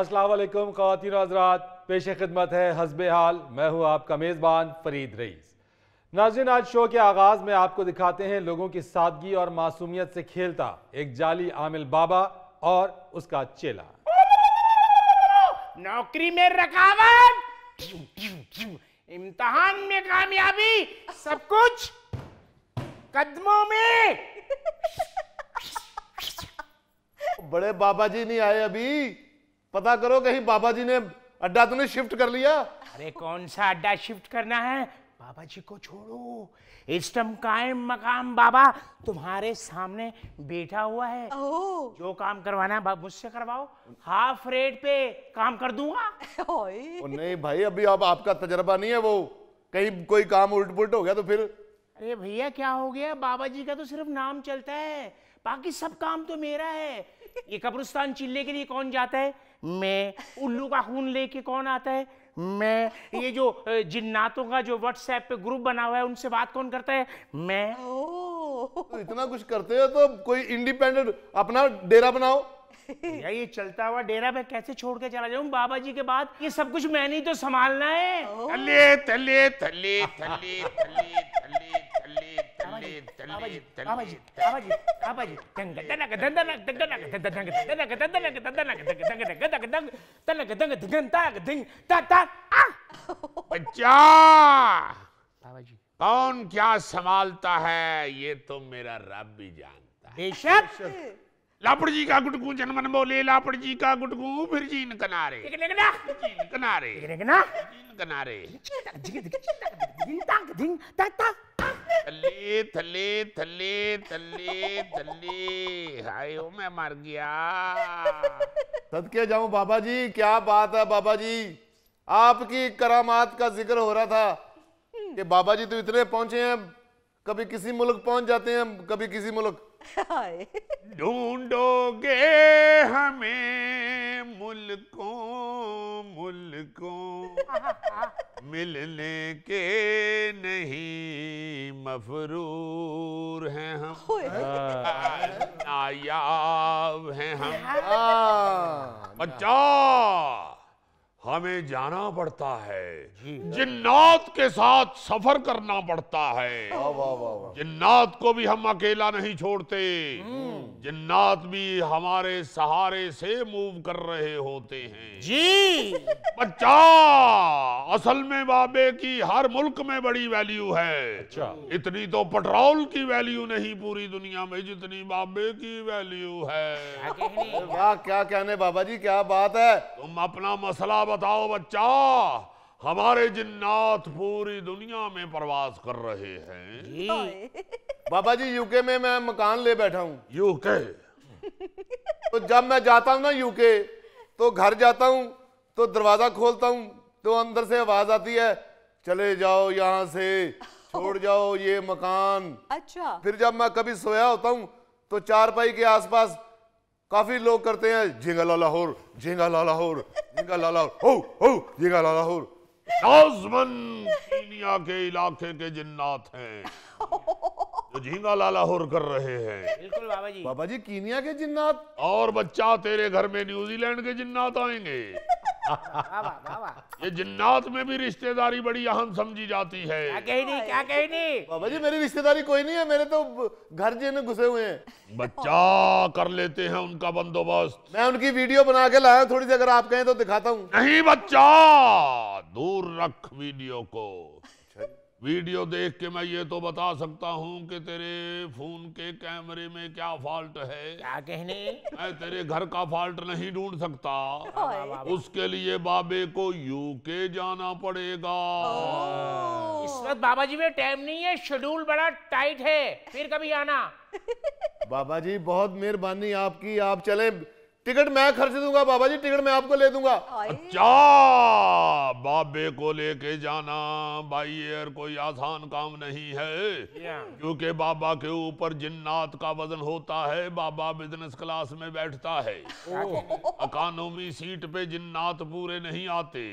আসসালামু আলাইকুম কোয়াতী ও হযরত পেশেkhidmat হে حزب-এ-হাল ম্যায় হুঁ আপকা মেজবান ফরিদ রাইস নাজরিন আজ শো কে আغاز মে আপকো দেখাতে হে লোগো কি সাদগি অর মাসুমিয়াত সে খেলতা এক জালি আমল বাবা অর উসকা চেলা نوکری মে رکاوট ইমতাহান মে কামিয়াবি সব কুছ কদমো মে বড়ে বাবাজি নে আয়ে আবি पता करो कहीं बाबा जी ने अड्डा तो नहीं शिफ्ट कर लिया अरे कौन सा अड्डा शिफ्ट करना है बाबा जी को छोड़ो इस कायम मकाम बाबा तुम्हारे सामने बैठा हुआ है जो काम करवाना है मुझसे करवाओ हाफ रेट पे काम कर दूंगा ओ नहीं भाई अभी अब आपका तजर्बा नहीं है वो कहीं कोई काम उल्ट पुलट हो गया तो फिर अरे भैया क्या हो गया बाबा जी का तो सिर्फ नाम चलता है बाकी सब काम तो मेरा है ये कब्रिस्तान चिल्ले के लिए कौन जाता है मैं उल्लू का खून लेके कौन आता है मैं ये जो जिन्नातों का जो व्हाट्सएप पे ग्रुप बना हुआ है उनसे बात कौन करता है मैं तो इतना कुछ करते हो तो कोई इंडिपेंडेंट अपना डेरा बनाओ ये चलता हुआ डेरा मैं कैसे छोड़ के चला जाऊं बाबा जी के बाद ये सब कुछ मैंने ही तो संभालना है तले तले तले तले तले तले कौन क्या संभालता है ये तो मेरा रब भी जानता है बेशक लापड़ जी का गुटकू जनमन बोले लापड़ जी का गुटकू फिर जीन कनारे जीन कनारे कनारे थले थले थले थले थले हाय ओ मैं मर गया सदके जाऊं बाबा जी क्या बात है बाबा जी आपकी करामात का जिक्र हो रहा था कि बाबा जी तो इतने पहुंचे हैं कभी किसी मुल्क पहुंच जाते हैं कभी किसी मुल्क ढूंढोगे हमें मुल्कों मुल्कों मिलने के नहीं मफरूर हैं हम नायाब हैं हम हाँ। बच्चा हमें जाना पड़ता है जिन्नात के साथ सफर करना पड़ता है जिन्नात को भी हम अकेला नहीं छोड़ते हम्म। जिन्नात भी हमारे सहारे से मूव कर रहे होते हैं जी बच्चा असल में बाबे की हर मुल्क में बड़ी वैल्यू है अच्छा। इतनी तो पेट्रोल की वैल्यू नहीं पूरी दुनिया में जितनी बाबे की वैल्यू है क्या कहने बाबा जी क्या बात है तुम अपना मसला बताओ बच्चा हमारे जिन्नात पूरी दुनिया में प्रवास कर रहे हैं बाबा जी यूके में मैं मकान ले बैठा हूँ यूके तो जब मैं जाता हूँ ना यूके तो घर जाता हूँ तो दरवाजा खोलता हूँ तो अंदर से आवाज आती है चले जाओ यहाँ से छोड़ जाओ ये मकान अच्छा फिर जब मैं कभी सोया होता हूँ तो चारपाई के आसपास काफी लोग करते हैं झींगा ला लाहौर झींगा ला लाहौर झींगा ला लाहौर हो हो झींगा ला लाहौर कीनिया के इलाके के जिन्नात हैं जो झींगा लाला होर कर रहे हैं बिल्कुल बाबा जी बाबा जी कीनिया के जिन्नात और बच्चा तेरे घर में न्यूजीलैंड के जिन्नात आएंगे ये जिन्नात में भी रिश्तेदारी बड़ी अहम समझी जाती है क्या कहनी क्या कहनी बाबा जी मेरी रिश्तेदारी कोई नहीं है मेरे तो घर जेल में घुसे हुए हैं बच्चा कर लेते हैं उनका बंदोबस्त मैं उनकी वीडियो बना के लाया थोड़ी सी अगर आप कहें तो दिखाता हूँ नहीं बच्चा दूर रख वीडियो को वीडियो देख के मैं ये तो बता सकता हूँ कि तेरे फोन के कैमरे में क्या फॉल्ट है क्या कहने मैं तेरे घर का फॉल्ट नहीं ढूंढ सकता उसके लिए बाबे को यूके जाना पड़ेगा इस वक्त बाबा जी में टाइम नहीं है शेड्यूल बड़ा टाइट है फिर कभी आना बाबा जी बहुत मेहरबानी आपकी आप चले टिकट मैं खर्च दूंगा बाबा जी टिकट मैं आपको ले दूंगा अच्छा बाबे को लेके जाना बाई एयर कोई आसान काम नहीं है क्योंकि बाबा के ऊपर जिन्नात का वजन होता है बाबा बिजनेस क्लास में बैठता है अकानोमी सीट पे जिन्नात पूरे नहीं आते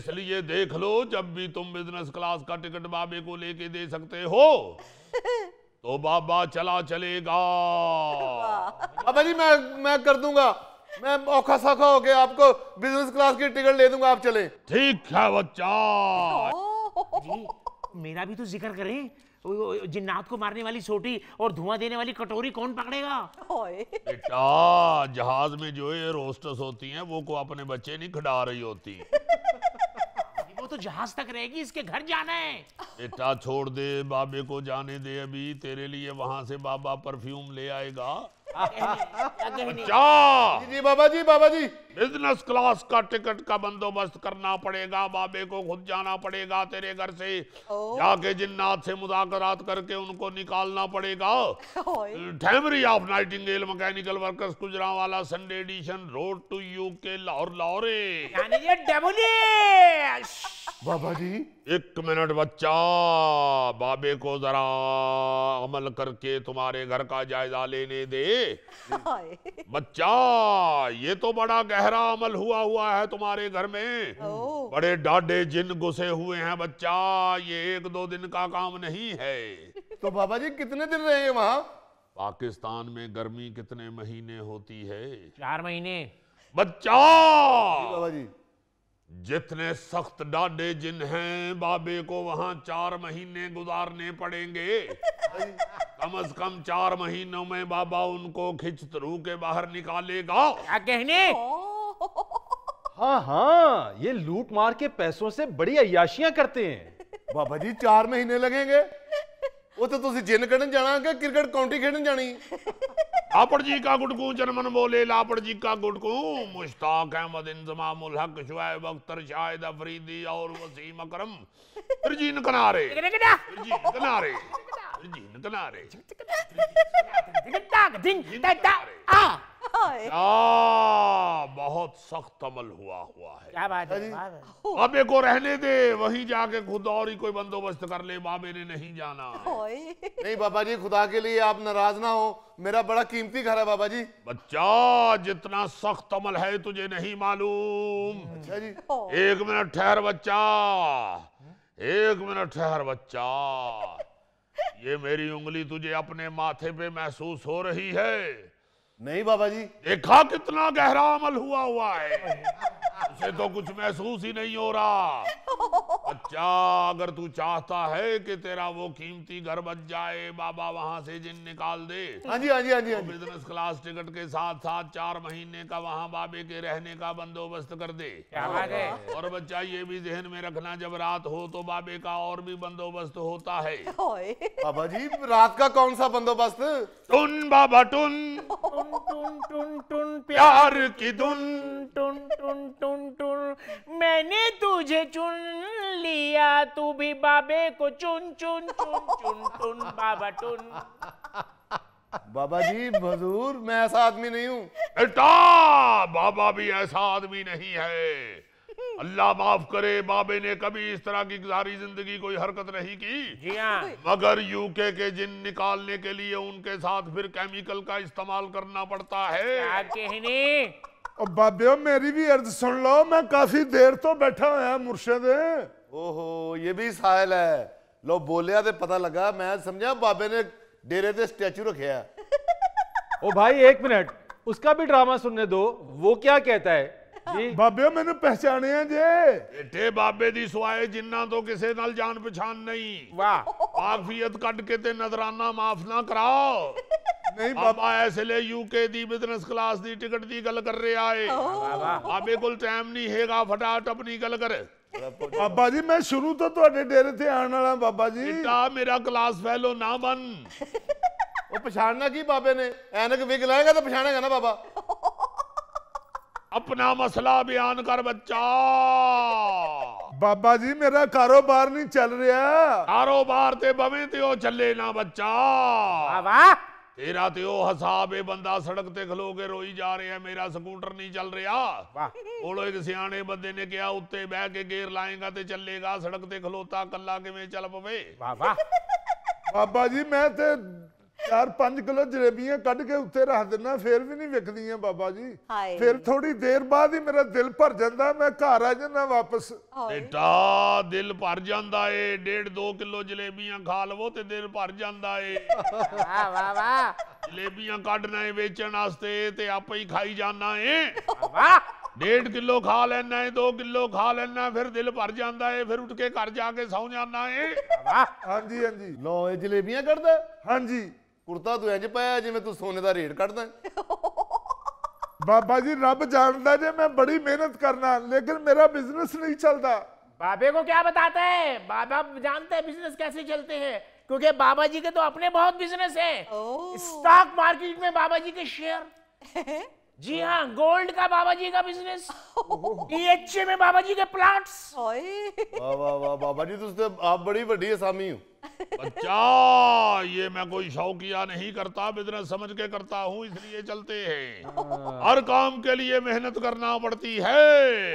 इसलिए देख लो जब भी तुम बिजनेस क्लास का टिकट बाबे को लेके दे सकते हो तो बाबा चला चलेगा अब जी मैं मैं कर दूंगा मैं औखा सौखा होके आपको बिजनेस क्लास की टिकट ले दूंगा आप चले ठीक है बच्चा जी मेरा भी तो जिक्र करें जिन्नात को मारने वाली छोटी और धुआं देने वाली कटोरी कौन पकड़ेगा बेटा जहाज में जो ये रोस्टर्स होती हैं वो को अपने बच्चे नहीं खड़ा रही होती तो जहाज तक रहेगी इसके घर जाना है बेटा छोड़ दे बाबे को जाने दे अभी तेरे लिए वहां से बाबा परफ्यूम ले आएगा अच्छा। जी, बाबा जी बाबा जी बिजनेस क्लास का टिकट का बंदोबस्त करना पड़ेगा बाबे को खुद जाना पड़ेगा तेरे घर से जाके जिन्नाथ से मुदाकरात करके उनको निकालना पड़ेगा ठैमरी of nightingale mechanical workers Gujranwala Sunday edition road टू यू के लाहौर लाहौरे बाबा जी एक मिनट बच्चा बाबे को जरा अमल करके तुम्हारे घर का जायजा लेने दे बच्चा ये तो बड़ा गहरा अमल हुआ हुआ है तुम्हारे घर में बड़े डाडे जिन घुसे हुए हैं बच्चा ये एक दो दिन का काम नहीं है तो बाबा जी कितने दिन रहेंगे वहाँ पाकिस्तान में गर्मी कितने महीने होती है चार महीने बच्चा बाबा जी जितने सख्त डाडे जिन हैं बाबे को वहां चार महीने गुजारने पड़ेंगे कम अज कम चार महीनों में बाबा उनको खिचतरू के बाहर निकालेगा क्या कहने हाँ हाँ ये लूट मार के पैसों से बड़ी अयाशियां करते हैं बाबा जी चार महीने लगेंगे ਉਹ ਤਾਂ ਤੁਸੀਂ ਜਿੰਨ ਕੱਢਣ ਜਾਣਾ ਕਿ ਕ੍ਰਿਕਟ ਕਾਉਂਟੀ ਖੇਡਣ ਜਾਣੀ लापड़ जी का गुटकू चरमन बोले लापड़ जी का गुटकू मुश्ताक अहमद इंजमामुल हक शुएब अख्तर शाहिद अफरीदी और वसीम अकरम त्रिजीन किनारे त्रिजीन किनारे त्रिजीन किनारे बहुत सख्त अमल हुआ हुआ है क्या बात है अबे को रहने दे वहीं जाके खुद और ही कोई बंदोबस्त कर ले बाबे ने नहीं जाना नहीं बाबा जी खुदा के लिए आप नाराज ना हो मेरा बड़ा कीमती घर है बाबा जी बच्चा जितना सख्त अमल है तुझे नहीं मालूम अच्छा जी एक मिनट ठहर बच्चा एक मिनट ठहर बच्चा ये मेरी उंगली तुझे अपने माथे पे महसूस हो रही है नहीं बाबा जी देखा कितना गहरा अमल हुआ हुआ है उसे तो कुछ महसूस ही नहीं हो रहा अच्छा अगर तू चाहता है कि तेरा वो कीमती घर बच जाए बाबा वहां से जिन निकाल दे हाँ जी हाँ जी हाँ जी, हाँ तो बिजनेस क्लास टिकट के साथ साथ चार महीने का वहां बाबे के रहने का बंदोबस्त कर दे और बच्चा ये भी जहन में रखना जब रात हो तो बाबे का और भी बंदोबस्त होता है बाबा जी रात का कौन सा बंदोबस्त टुन बाबा टुन टुन टुन टुन टुन प्यार की धुन टुन टुन टुन टुन टुन मैंने तुझे चुन लिया तू भी बाबे को चुन चुन चुन चुन टुन बाबा टुन बाबा जी मजूर मैं ऐसा आदमी नहीं हूँ बाबा भी ऐसा आदमी नहीं है अल्लाह माफ करे बाबे ने कभी इस तरह की गुजारी जिंदगी कोई हरकत नहीं की जी हाँ। मगर यूके के जिन निकालने के लिए उनके साथ फिर केमिकल का इस्तेमाल करना पड़ता है क्या कहने और बाबे मेरी भी अर्ज सुन लो मैं काफी देर तो बैठा होया मुर्शद ओहो ये भी साहल है लो बोलिया तो पता लगा मैं समझा बाबे ने डेरे से स्टैचू रखे ओ भाई एक मिनट उसका भी ड्रामा सुनने दो वो क्या कहता है ਬਾਬਿਓ ਮੈਨੂੰ ਪਹਿਚਾਣਿਆ ਜੇ ਏਠੇ ਬਾਬੇ ਦੀ ਸਵਾਏ ਜਿਨ੍ਹਾਂ ਤੋਂ ਕਿਸੇ ਨਾਲ ਜਾਣ ਪਛਾਣ ਨਹੀਂ ਨਹੀਂ ਬਾਬਾ ਇਸ ਲਈ ਯੂਕੇ ਦੀ ਬਿਜ਼ਨਸ ਕਲਾਸ ਦੀ ਟਿਕਟ ਦੀ ਗੱਲ ਕਰ ਰਿਹਾ ਏ ਬਾਬੇ ਕੋਲ ਟਾਈਮ ਨਹੀਂ ਹੈਗਾ ਫਟਾਫਟ ਆਪਣੀ ਗੱਲ ਕਰ ਬਾਬਾ ਜੀ ਮੈਂ ਸ਼ੁਰੂ ਤੋਂ ਤੁਹਾਡੇ ਡੇਰੇ ਤੇ ਆਉਣ ਵਾਲਾ ਬਾਬਾ ਜੀ ਬੇਟਾ ਮੇਰਾ ਕਲਾਸ ਫੈਲੋ ਨਾ ਬਣ ਉਹ ਪਛਾਣਨਾ ਕੀ ਬਾਬੇ ਨੇ ਐਨਕ ਵਿਗ ਲਾਏਗਾ ਤਾਂ ਪਛਾਣੇਗਾ ਨਾ ਬਾਬਾ अपना मसला बयान कर बच्चा बाबा जी मेरा कारोबार नहीं चल रहा कारोबार ते बवे ते चले ना बच्चा वाह तेरा तो हसाब है बंदा सड़क ते खलो के रोई जा रहा है मेरा स्कूटर नहीं चल रहा बोलो एक सियाने बंदे ने कहा उत्ते बह के गेर लाएगा ते चलेगा सड़क ते खलोता कला कि चल पवे बाबा जी मैं ते ਚਾਰ 5 ਕਿਲੋ ਜਲੇਬੀਆਂ ਕੱਢ ਕੇ ਉੱਤੇ ਰੱਖ ਦਿੰਨਾ ਫੇਰ ਵੀ ਨਹੀਂ ਵਿਕਦੀਆਂ ਬਾਬਾ ਜੀ ਫਿਰ ਥੋੜੀ ਦੇਰ ਬਾਅਦ ਹੀ ਮੇਰਾ ਦਿਲ ਭਰ ਜਾਂਦਾ ਮੈਂ ਘਰ ਆ ਜਾਂਦਾ ਵਾਪਸ ਬੇਟਾ ਦਿਲ ਭਰ ਜਾਂਦਾ ਏ 1.5 2 ਕਿਲੋ ਜਲੇਬੀਆਂ ਖਾ ਲਵੋ ਤੇ ਦਿਲ ਭਰ ਜਾਂਦਾ ਏ ਵਾਹ ਵਾਹ ਵਾਹ ਜਲੇਬੀਆਂ ਕੱਢਣਾ ਏ ਵੇਚਣ ਵਾਸਤੇ ਤੇ ਆਪੇ ਹੀ ਖਾਈ ਜਾਣਾ ਏ ਵਾਹ ਡੇਢ ਕਿਲੋ ਖਾ ਲੈਣਾ ਏ 2 ਕਿਲੋ ਖਾ ਲੈਣਾ ਫਿਰ ਦਿਲ ਭਰ ਜਾਂਦਾ ਏ ਫਿਰ ਉੱਠ ਕੇ ਘਰ ਜਾ ਕੇ ਸੌ ਜਾਣਾ ਏ ਵਾਹ ਹਾਂਜੀ ਹਾਂਜੀ ਲੋ ਇਹ ਜਲੇਬੀਆਂ ਕੱਢਦਾ ਹਾਂਜੀ ਕੁਰਤਾ ਤੂੰ ਇੰਜ ਪਾਇਆ ਜਿਵੇਂ ਤੂੰ ਸੋਨੇ ਦਾ ਰੇਟ ਕੱਢਦਾ बाबा जी रब जानता जे मैं बड़ी मेहनत करना लेकिन मेरा बिजनेस नहीं चलता बाबे को क्या बताता है बाबा जानते हैं बिजनेस कैसे चलते हैं क्योंकि बाबा जी के तो अपने बहुत बिजनेस हैं स्टॉक मार्केट में बाबा जी के शेयर जी हाँ गोल्ड का बाबा जी का बिजनेस में बाबा जी के प्लांट्स वाह वाह वाह बाबा जी तो आप बड़ी बड़ी आसामी हूँ बच्चा ये मैं कोई शौकिया नहीं करता बिजनेस समझ के करता हूँ इसलिए चलते हैं हाँ। हर काम के लिए मेहनत करना पड़ती है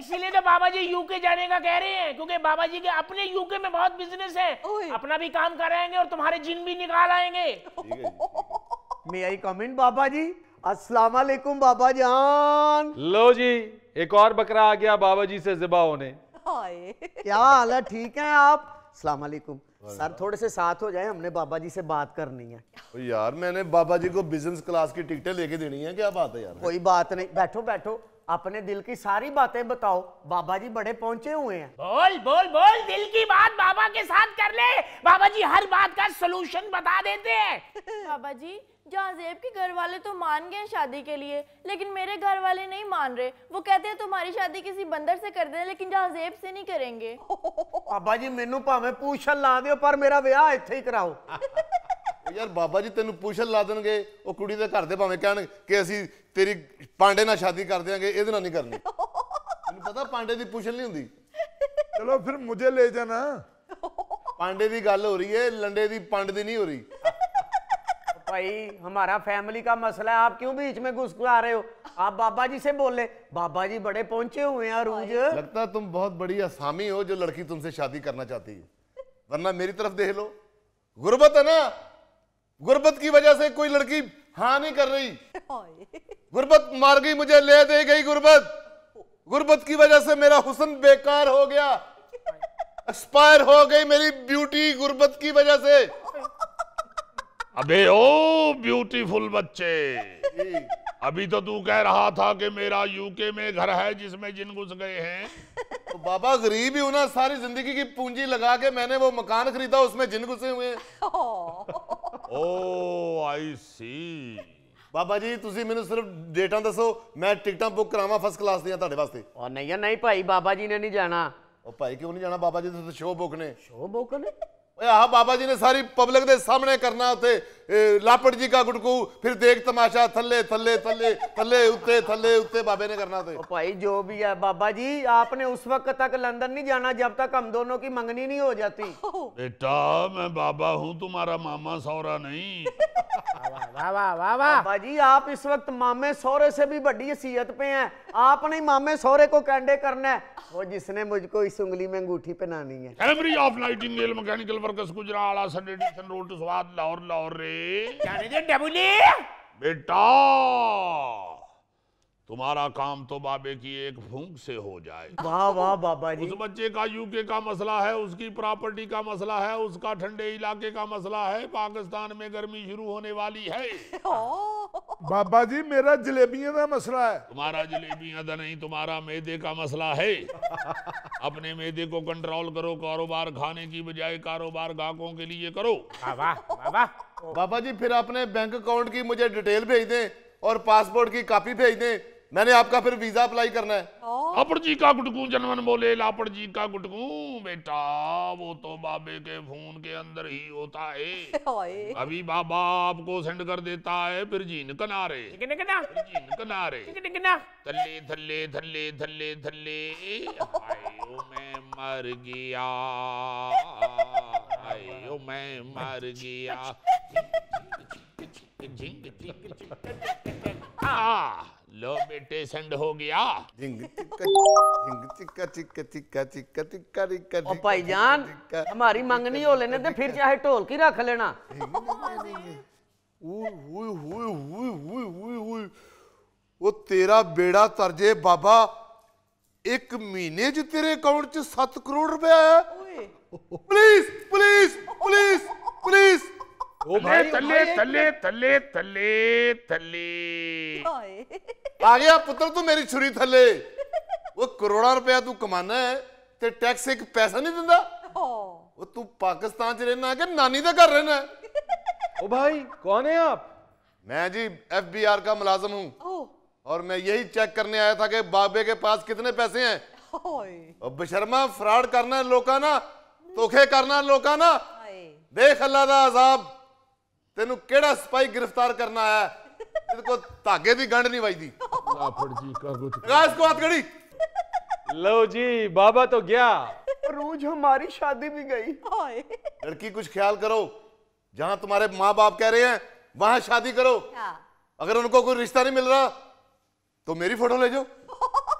इसीलिए तो बाबा जी यूके जाने का कह रहे हैं क्योंकि बाबा जी के अपने यूके में बहुत बिजनेस है अपना भी काम कराएंगे और तुम्हारे जिन भी निकाल आएंगे मे आई कमेंट बाबा जी अस्सलाम वालेकुम बाबा जान लो जी एक और बकरा आ गया बाबा जी से जिबा होने क्या हाल है ठीक है आप सलाम सर थोड़े से साथ हो जाए हमने बाबा जी से बात करनी है यार मैंने बाबा जी को बिजनेस क्लास की टिकटें लेके देनी है क्या बात है यार कोई बात नहीं बैठो बैठो अपने दिल की सारी बातें बताओ बाबा जी बड़े पहुंचे हुए हैं बोल बोल बोल दिल की बात बाबा के साथ कर ले बाबा जी हर बात का सलूशन बता देते हैं बाबा जी जहाँजेब के घर वाले तो मान गए शादी के लिए लेकिन मेरे घर वाले नहीं मान रहे वो कहते हैं तुम्हारी शादी किसी बंदर से कर दे लेकिन जहाँजेब से नहीं करेंगे बाबा जी मेनू भावे पूछल ला दियो पर मेरा ਵਿਆਹ ਇੱਥੇ ਹੀ ਕਰਾਓ ਯਾਰ ਬਾਬਾ ਜੀ ਤੈਨੂੰ ਪੂਛਲ ਲਾ ਦੇਣਗੇ ਉਹ ਕੁੜੀ ਦੇ ਘਰ ਦੇ ਭਾਵੇਂ ਕਹਿਣ ਕਿ ਅਸੀਂ ਤੇਰੀ ਪਾਂਡੇ ਨਾਲ ਸ਼ਾਦੀ ਕਰ ਦਿਆਂਗੇ ਇਹਦੇ ਨਾਲ ਨਹੀਂ ਕਰਨੀ ਤੈਨੂੰ ਪਤਾ ਪਾਂਡੇ ਦੀ ਪੂਛਲ ਨਹੀਂ ਹੁੰਦੀ ਚਲੋ ਫਿਰ ਮੁਝੇ ਲੈ ਜਾਣਾ ਪਾਂਡੇ ਦੀ ਗੱਲ ਹੋ ਰਹੀ ਏ ਲੰਡੇ ਦੀ ਪੰਡ ਦੀ ਨਹੀਂ ਹੋ ਰਹੀ भाई हमारा फैमिली का मसला है आप क्यों बीच में घुस आ रहे हो आप बाबा जी से बोले बाबा जी बड़े पहुंचे हुए हैं अरूज लगता है तुम बहुत बड़ी असामी हो जो लड़की तुमसे शादी करना चाहती है वरना मेरी तरफ देख लो गुर्बत है ना गुर्बत की वजह से कोई लड़की हाँ नहीं कर रही गुर्बत मार गई मुझे ले दे गई गुर्बत गुर्बत की वजह से मेरा हुसन बेकार हो गया एक्सपायर हो गई मेरी ब्यूटी गुर्बत की वजह से अबे ओ ब्यूटीफुल बच्चे अभी तो तू कह रहा था कि मेरा यूके में घर है जिसमें जिन घुस गए हैं तो बाबा गरीब ही ना सारी जिंदगी की पूंजी लगा के मैंने वो मकान खरीदा उसमें जिन घुसे हुए ओ आई सी बाबा जी ਤੁਸੀਂ ਮੈਨੂੰ सिर्फ डेटा दसो मैं ਟਿਕਟਾਂ बुक करावा फर्स्ट क्लास ਦੀਆਂ ਤੁਹਾਡੇ ਵਾਸਤੇ ਉਹ ਨਹੀਂ ਨਹੀਂ ਭਾਈ ਬਾਬਾ ਜੀ ਨੇ ਨਹੀਂ ਜਾਣਾ ਉਹ ਭਾਈ ਕਿਉਂ ਨਹੀਂ ਜਾਣਾ ਬਾਬਾ ਜੀ ਦੇ शो बुक ने ਆ ਬਾਬਾ ਜੀ ਨੇ ਸਾਰੀ ਪਬਲਿਕ ਦੇ ਸਾਹਮਣੇ ਕਰਨਾ ਉਥੇ ਲਾਪੜ ਜੀ ਦਾ ਗੁੜਕੂ ਫਿਰ ਦੇਖ ਤਮਾਸ਼ਾ थले थले थले ਥੱਲੇ ਉੱਤੇ ਥੱਲੇ ਉੱਤੇ ਬਾਬੇ ਨੇ ਕਰਨਾ ਤੇ भाई जो भी है बाबा जी आपने उस वक्त तक लंदन नहीं जाना जब तक हम दोनों की मंगनी नहीं हो जाती बेटा मैं बाबा हूँ तुम्हारा मामा सौरा नहीं वाह वाह वाह वाह बाबा जी आप इस वक्त मामे सौरे से भी बड़ी हसीयत पे हैं आपने ही मामे सौरे को कैंडे करना है वो जिसने मुझको इस उंगली में अंगूठी पहनानी है कैमरी ऑफ लाइटिंग मैकेनिकल प्रकाश गुजराला सनेडिशन रोड स्वाद लाहौर लाहौर रे जाने दे डबुली बेटा तुम्हारा काम तो बाबे की एक फूंक से हो जाए वाह वाह बाबा जी उस बच्चे का यूके का मसला है उसकी प्रॉपर्टी का मसला है उसका ठंडे इलाके का मसला है पाकिस्तान में गर्मी शुरू होने वाली है बाबा जी मेरा जलेबिया का मसला है तुम्हारा जलेबिया का नहीं तुम्हारा मैदे का मसला है अपने मैदे को कंट्रोल करो कारोबार खाने की बजाय कारोबार ग्राहकों के लिए करो बाबा बाबा बाबा जी फिर अपने बैंक अकाउंट की मुझे डिटेल भेज दें और पासपोर्ट की कॉपी भेज दें मैंने आपका फिर वीजा अप्लाई करना है लापड़ जी का गुटकू जनमन बोले लापड़ जी का गुटकू बेटा वो तो बाबे के फोन के अंदर ही होता है अभी बाबा आपको सेंड कर देता है फिर जीन कनारे जीन कनारे थल्ले थल्ले थल्ले थल्ले थल्ले मैं मर गया आयो मैं मर गया झिंग झिंग झिंग लो बेटे संड हो गया ओ जान हमारी मंगनी हो लेने दे तो फिर चाहे ढोल की रख लेना वो तेरा बेड़ा तरजे बाबा एक महीने च तेरे अकाउंट च सत करोड़ रुपया आया प्लीज, प्लीज, प्लीज, प्लीज ओ भाई थल्ले थल्ले थल्ले थल्ले थल्ले आ गया पुत्र तू मेरी छुरी थल्ले वो करोड़ा रुपया तू कमाना है टैक्स एक पैसा नहीं ਨਹੀਂ ਦਿੰਦਾ ਉਹ ਤੂੰ ਪਾਕਿਸਤਾਨ 'ਚ ਰਹਿਣਾ ਕਿ ਨਾਨੀ ਦੇ ਘਰ ਰਹਿਣਾ ओ भाई कौन है आप मैं जी एफबीआर का मुलाजम हूँ और मैं यही चेक करने आया था कि बाबे के पास कितने पैसे हैं और बशर्मा फ्रॉड करना लोका ना धोखे करना लोका ना देख अल्लाह का अजाब तेन के ਸਪਾਈ गिरफ्तार करना है लो जी बाबा तो गया रूज हमारी शादी भी गई लड़की कुछ ख्याल करो जहां तुम्हारे माँ बाप कह रहे हैं वहां शादी करो हाँ। अगर उनको कोई रिश्ता नहीं मिल रहा तो मेरी फोटो ले जाओ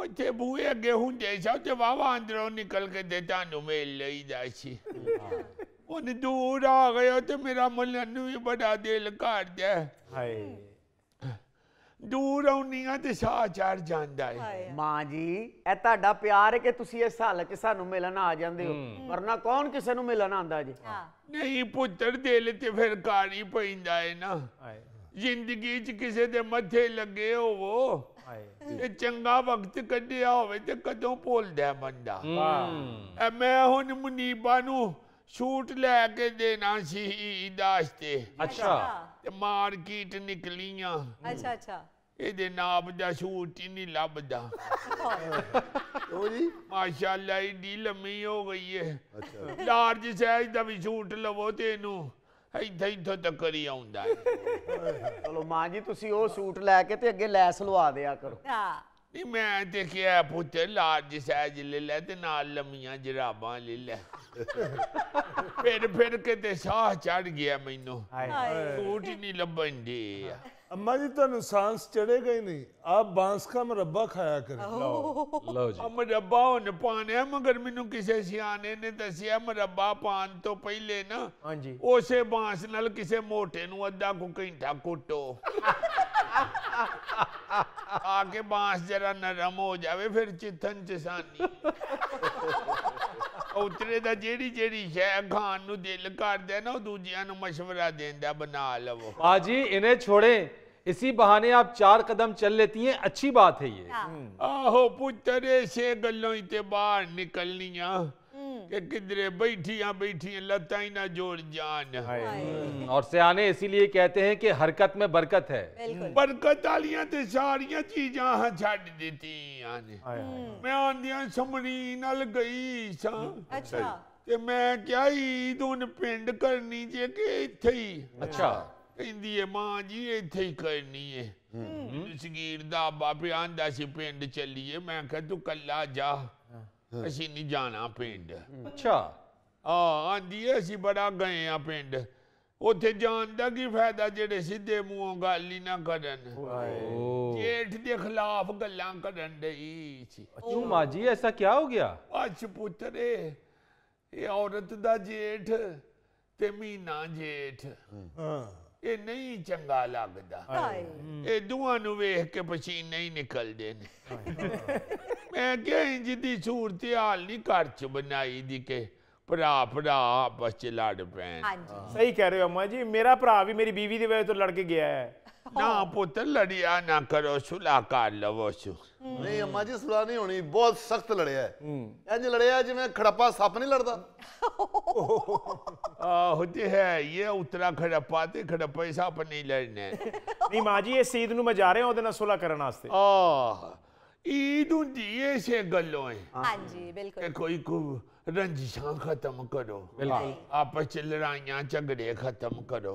ઓય તે ભૂએ ગેહું દેશા તે વાવાંદરો निकल के देता नुमेल લઈ જાય છે ਉਹਨੇ ਦੂਰ ਆ ਗਏ ਤੇ ਮੇਰਾ ਮੱਲਨ ਨੂੰ ਵੀ ਬੜਾ ਦਿਲ ਕਰਦਾ ਹਾਏ ਦੂਰ ਆਉਣੀਆਂ ਤੇ ਸਾਹ ਚੜ ਜਾਂਦਾ ਹੈ ਮਾਂ ਜੀ ਇਹ ਤੁਹਾਡਾ ਪਿਆਰ ਹੈ ਕਿ ਤੁਸੀਂ ਇਸ ਹਾਲਤ 'ਚ ਸਾਨੂੰ ਮਿਲਣ ਆ ਜਾਂਦੇ ਹੋ ਵਰਨਾ ਕੌਣ ਕਿਸੇ ਨੂੰ ਮਿਲਣ ਆਂਦਾ ਜੀ ਨਹੀਂ ਪੁੱਤਰ ਦਿਲ ਤੇ ਫਿਰ ਕਾਰੀ ਪੈਂਦਾ ਹੈ ਨਾ ਜ਼ਿੰਦਗੀ 'ਚ ਕਿਸੇ ਦੇ ਮੱਥੇ ਲੱਗੇ ਹੋਵੋ ਹਾਏ ਚੰਗਾ ਵਕਤ ਕੱਢਿਆ ਹੋਵੇ ਤੇ ਕਦੋਂ ਭੁੱਲਦਾ ਬੰਦਾ ਐ ਮੈਂ ਹੁਣ ਮੁਨੀਬਾ ਨੂੰ ਸ਼ੂਟ ਲੈ ਕੇ ਦੇਣਾ ਸੀ ਈਦਾਸ਼ ਤੇ ਅੱਛਾ ਤੇ ਮਾਰਕੀਟ ਨਿਕਲੀਆਂ ਅੱਛਾ ਅੱਛਾ ਇਹਦੇ ਨਾਪ ਦਾ ਸ਼ੂਟ ਹੀ ਨਹੀਂ ਲੱਭਦਾ ਉਹ ਜੀ ਮਾਸ਼ਾਅੱਲਾ ਇਹਦੀ ਲੰਮੀ ਹੋ ਗਈ ਹੈ ਅੱਛਾ ਲਾਰਜ ਸਾਈਜ਼ ਦਾ ਵੀ ਸ਼ੂਟ ਲਵੋ ਤੇ ਇਹਨੂੰ ਇੱਥੇ ਇੱਥੋਂ ਤੱਕ ਹੀ ਆਉਂਦਾ ਚਲੋ ਮਾਂ ਜੀ ਤੁਸੀਂ ਉਹ ਸੂਟ ਲੈ ਕੇ ਤੇ ਅੱਗੇ ਲੈਸ ਲਵਾ ਦਿਆ ਕਰੋ ਹਾਂ ਨਹੀਂ ਮੈਂ ਦੇਖਿਆ ਪੁੱਤ ਲਾਰਜ ਸਾਈਜ਼ ਲੈ ਲੈ ਤੇ ਨਾਲ ਲੰਮੀਆਂ ਜਰਾਬਾਂ ਲੈ ਲੈ ਫਿਰ ਫਿਰ ਕਿਤੇ ਸਾਹ ਚੜ ਗਿਆ ਮੈਨੂੰ ਸੂਟ ਹੀ ਨਹੀਂ ਲੱਭਣ ਦੀ अम्मा जी तुम सांस चढ़ेगा ही नहीं आप बांस का मरबा खाया करें लो, मरबा हुन पाने मगर मैनू किसी सियाने ने दसिया मरबा पान तो पहले ना हां जी उसे बांस नाल किसी मोटे नु घंटा कुटो आके बांस जरा नरम हो जाए फिर चिथन चसानी ਉਤਰੇ ਦਾ ਜਿਹੜੀ ਜਿਹੜੀ ਸ਼ੈ ਖਾਣ ਨੂੰ ਦਿਲ ਕਰਦਾ ਨਾ ਉਹ ਦੂਜਿਆਂ ਨੂੰ مشورہ ਦਿੰਦਾ ਬਣਾ ਲਵੋ ਬਾਜੀ इसी बहाने आप चार कदम चल लेती हैं अच्छी बात है ये हाँ। हम्म। आहो पुत्र ऐसे गलों इतने बाहर निकलनिया हम्म। कि किधरे बैठिया बैठिया लताई ना जोड़ जान है हम्म, और सियाने इसीलिए कहते हैं कि हरकत में बरकत है बरकत आलिया तो सारिया चीजा हाँ छड देती आने मैं आंदिया समरी नल गई सा अच्छा ते मैं क्या ही दोन पेंड करनी जे के इथे ही अच्छा Quindi mangi e te carni. Sigir da babi anda si pind चलिए मैं कहा तू कल्ला जा ਅਸੀਂ ਨਹੀਂ ਜਾਣਾ ਪਿੰਡ ਅੱਛਾ ਆ ਆਂਦੀ ਅਸੀਂ ਬੜਾ ਗਏ ਆ ਪਿੰਡ ਉੱਥੇ ਜਾਣ ਦਾ ਕੀ ਫਾਇਦਾ ਜਿਹੜੇ ਸਿੱਧੇ ਮੂੰਹੋਂ ਗੱਲ ਹੀ ਨਾ ਕਰਨ ਜੇਠ ਦੇ ਖਿਲਾਫ ਗੱਲਾਂ ਕਰਨ ਡਈ ਸੀ ਕਿਉਂ ਮਾਜੀ ਐਸਾ ਕੀ ਹੋ ਗਿਆ ਅੱਛ ਪੁੱਤਰੇ ਇਹ ਔਰਤ ਦਾ ਜੇਠ ਤੇ ਮੀਨਾ ਜੇਠ ਹਾਂ ਇਹ ਨਹੀਂ ਚੰਗਾ ਲੱਗਦਾ ਇਹ ਦੋਹਾਂ ਨੂੰ ਵੇਖ ਕੇ ਪਸੀਨੇ ਹੀ ਨਿਕਲਦੇ ਨੇ ਮੈਂ ਕਿਹਾ ਇੰਜ ਦੀ ਸੂਰਤ ਹਾਲ ਨਹੀਂ ਘਰ ਚ ਬਣਾਈ ਦੀ ਕਿ ਭਰਾ ਭਰਾ ਆਪਸ ਚ ਲੜ ਪੈਣ ਸਹੀ ਕਹਿ ਰਹੇ ਹੋ ਅਮਾ ਜੀ ਮੇਰਾ ਭਰਾ ਵੀ ਮੇਰੀ ਬੀਵੀ ਦੀ ਵਜ੍ਹਾ ਤੋਂ ਲੜ ਕੇ ਗਿਆ ਹੈ ਨਾ ਪੁੱਤ ਲੜਿਆ ਨਾ ਕਰੋ ਸੁਲਾ ਕਰ ਲਵੋ ਸੁ ਨਹੀਂ ਅਮਾ ਜੀ ਸੁਲਾ ਨਹੀਂ ਹੋਣੀ ਬਹੁਤ ਸਖਤ ਲੜਿਆ ਹੈ ਇੰਜ ਲੜਿਆ ਜਿਵੇਂ ਖੜੱਪਾ ਸੱਪ ਨਹੀਂ ਲੜਦਾ ਆਹੋ ਤੇ ਹੈ ਇਹ ਉਤਰਾ ਖੜੱਪਾ ਤੇ ਖੜੱਪਾ ਹੀ ਸੱਪ ਨਹੀਂ ਲੜਨੇ ਨਹੀਂ ਮਾਂ ਜੀ ਇਹ ਸੀਦ ਨੂੰ ਮੈਂ ਜਾ ਰਿਹਾ ਉਹਦੇ ਨਾਲ ਸੁਲਾ ਕਰਨ ਵਾਸਤੇ ਆਹ ਈਦ ਹੁੰਦੀ ਏ ਸੇ ਗੱਲੋਂ ਹੈ ਹਾਂਜੀ ਬਿਲਕੁਲ ਕੋਈ ਕੋਈ रंजिशां ख़त्मु करो बिल्कुलु आपस लड़ाइयां झगड़े ख़त्मु करो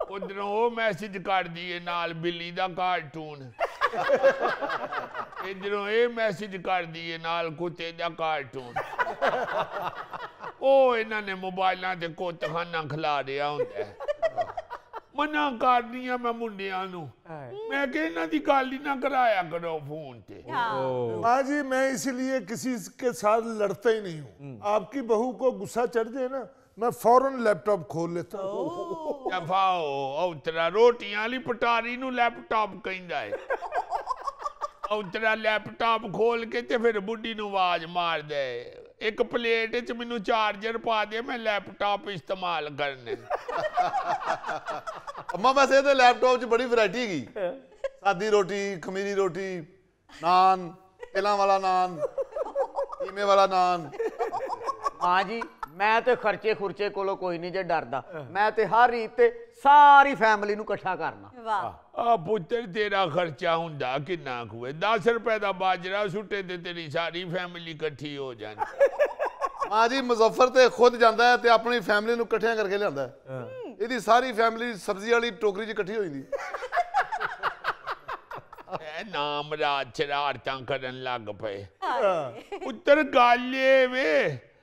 ਉਧਰੋਂ ਉਹ ਮੈਸੇਜ ਕਰਦੀ ਏ ਨਾਲ ਬਿੱਲੀ ਦਾ ਕਾਰਟੂਨ ਇਧਰੋਂ ਇਹ ਮੈਸੇਜ ਕਰਦੀ ਏ ਨਾਲ ਕੁੱਤੇ ਦਾ ਕਾਰਟੂਨ ਉਹ ਇਹਨਾਂ ਨੇ ਮੋਬਾਈਲਾਂ ਤੇ ਕੋਤਖਾਨਾ ਖਿਲਾ ਰਿਹਾ ਹੁੰਦਾ ਮਨਾ ਕਰਦੀ ਆ ਮੈਂ ਮੁੰਡਿਆਂ ਨੂੰ मैं कि इन्हों की गल ही ना कराया करो फोन पे माँ जी मैं इसलिए किसी के साथ लड़ता ही नहीं हूँ आपकी बहू को गुस्सा चढ़ जाए ना मैं ਫੌਰਨ ਲੈਪਟਾਪ ਖੋਲ ਲੈਤਾ ਦਫਾਓ ਉਤਰਾ ਰੋਟੀਆਂ ਵਾਲੀ ਪਟਾਰੀ ਨੂੰ ਲੈਪਟਾਪ ਕਹਿੰਦਾ ਹੈ ਉਤਰਾ ਲੈਪਟਾਪ ਖੋਲ ਕੇ ਤੇ ਫਿਰ ਬੁੱਢੀ ਨੂੰ ਆਵਾਜ਼ ਮਾਰਦਾ ਹੈ ਇੱਕ ਪਲੇਟ 'ਚ ਮੈਨੂੰ ਚਾਰਜਰ ਪਾ ਦੇ ਮੈਂ ਲੈਪਟਾਪ ਇਸਤੇਮਾਲ ਕਰਨੇ ਅੰਮਾ ਵੈਸੇ ਇਹਦੇ ਲੈਪਟਾਪ 'ਚ ਬੜੀ ਵੈਰਾਈਟੀ ਹੈਗੀ ਸਾਦੀ ਰੋਟੀ ਖਮੀਰੀ ਰੋਟੀ ਨਾਨ ਤਿਲਾਂ ਵਾਲਾ ਨਾਨ ਕੀਮੇ ਵਾਲਾ ਨਾਨ ਹਾਂ ਜੀ ਮੈਂ ਤੇ ਖਰਚੇ ਖੁਰਚੇ ਕੋਲੋਂ ਕੋਈ ਨਹੀਂ ਜੇ ਡਰਦਾ ਮੈਂ ਤੇ ਹਰ ਰੀਤ ਤੇ ਸਾਰੀ ਫੈਮਿਲੀ ਨੂੰ ਇਕੱਠਾ ਕਰਨਾ ਵਾਹ ਆ ਪੁੱਤਰ ਤੇਰਾ ਖਰਚਾ ਹੁੰਦਾ ਕਿੰਨਾ ਕੁਏ 10 ਰੁਪਏ ਦਾ ਬਾਜਰਾ ਸੁੱਟੇ ਤੇ ਤੇਰੀ ਸਾਰੀ ਫੈਮਿਲੀ ਇਕੱਠੀ ਹੋ ਜਾਂਦੀ ਮਾਂ ਜੀ ਮੁਜ਼ੱਫਰ ਤੇ ਖੁਦ ਜਾਂਦਾ ਹੈ ਤੇ ਆਪਣੀ ਫੈਮਿਲੀ ਨੂੰ ਇਕੱਠਿਆਂ ਕਰਕੇ ਲਿਆਂਦਾ ਹੈ ਇਹਦੀ ਸਾਰੀ ਫੈਮਿਲੀ ਸਬਜ਼ੀ ਵਾਲੀ ਟੋਕਰੀ 'ਚ ਇਕੱਠੀ ਹੋ ਜਾਂਦੀ ਐ ਨਾਮ ਰਾਜ ਚਰਾਰਤਾਂ ਕਰਨ ਲੱਗ ਪਏ ਪੁੱਤਰ ਗੱਲ ਏ ਵੇ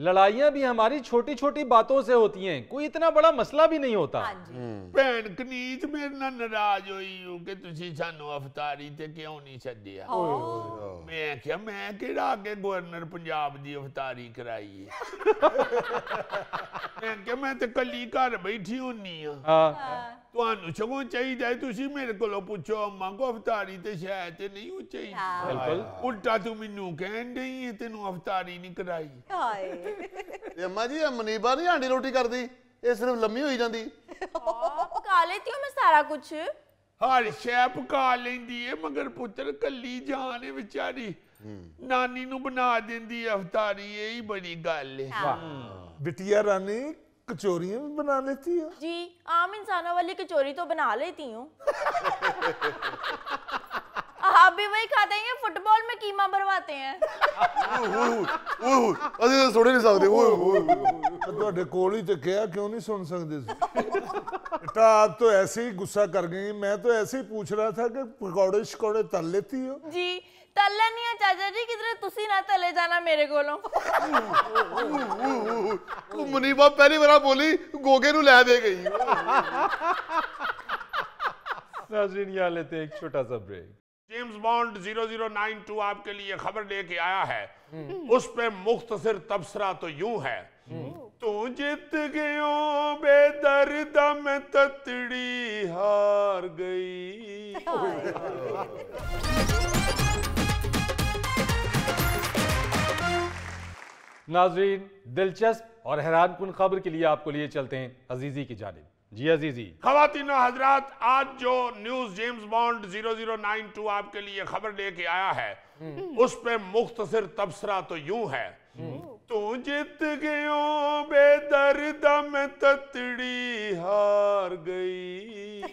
लड़ाइयां भी हमारी छोटी छोटी बातों से होती हैं कोई इतना बड़ा मसला भी नहीं होता हाँ हम्म। नाराज हुई सानू क्यों नहीं छिया हाँ। मैं क्या मैं कि गवर्नर पंजाब की अवतारी कराई है मैं क्या मैं तो कली घर बैठी होनी हाँ, हाँ। ਤੁਹਾਨੂੰ ਸਗੋਂ ਚਾਹੀਦਾ ਹੈ, ਤੁਸੀਂ ਮੇਰੇ ਕੋਲੋਂ ਪੁੱਛੋ ਮਾਂ ਕੋ ਅਫਤਾਰੀ ਤੇ ਸ਼ਾਇਦ ਤੇ ਨਹੀਂ ਉਹ ਚਾਹੀਦੀ ਹਾਂ। ਬਿਲਕੁਲ। ਉਲਟਾ ਤੂੰ ਮੈਨੂੰ ਕਹਿਣ ਡਈ ਹੈ ਤੈਨੂੰ ਅਫਤਾਰੀ ਨਹੀਂ ਕਰਾਈ ਹਾਏ ਤੇ ਅੰਮਾ ਜੀ ਇਹ ਮਨੀਬਾ ਨਹੀਂ ਆਂਡੀ ਰੋਟੀ ਕਰਦੀ ਇਹ ਸਿਰਫ ਲੰਮੀ ਹੋਈ ਜਾਂਦੀ ਹਾਂ, ਪਕਾ ਲੈਤੀ ਹੂੰ ਮੈਂ ਸਾਰਾ ਕੁਝ ਹਰ ਸ਼ੈ ਪਕਾ ਲੈਂਦੀ ਏ ਮਗਰ ਪੁੱਤਰ ਕੱਲੀ ਜਾਨ ਏ ਵਿਚਾਰੀ ਨਾਨੀ ਨੂੰ ਬਣਾ ਦਿੰਦੀ ਹੈ ਅਫਤਾਰੀ ਇਹ ਹੀ ਬੜੀ ਗੱਲ ਏ ਬਿਟਿਆ ਰਾਣੀ कचौरियाँ भी बना लेती हो जी आम इंसानों वाली कचोरी तो बना लेती हूँ आप भी वही खाते हैं फुटबॉल में कीमा भरवाते हैं तो नहीं सुन सकते बेटा आप तो ऐसे ही गुस्सा कर गई मैं तो ऐसे ही पूछ रहा था कि पकौड़े शकौड़े तल लेती हो जी ਤੱਲਣ ਨਹੀਂ ਆ ਚਾਚਾ ਜੀ ਕਿਧਰੇ ਤੁਸੀਂ ਨਾ ਜਾਣਾ ਮੇਰੇ ਕੋਲੋਂ ਪਹਿਲੀ ਵਾਰ ਬੋਲੀ ਗੋਗੇ ਨੂੰ ਲੈ ਦੇ ਗਈ जेम्स बॉन्ड 0092 आपके लिए खबर लेके आया है उस पे मुख्तसर तबसरा तो यूं है तू जित गयो बेदर्द में ततड़ी हार गई हाँ। नाजरीन दिलचस्प और हैरान कन खबर के लिए आपको लिए चलते हैं अजीजी की जानब जी अजीजी खातिन हजरात आज जो न्यूज जेम्स बॉन्ड 0092 आपके लिए खबर लेके आया है हम्म। उस पर मुख्तर तबसरा तो यूं है हम्म। तू जित गयो बेदर्द में हार गई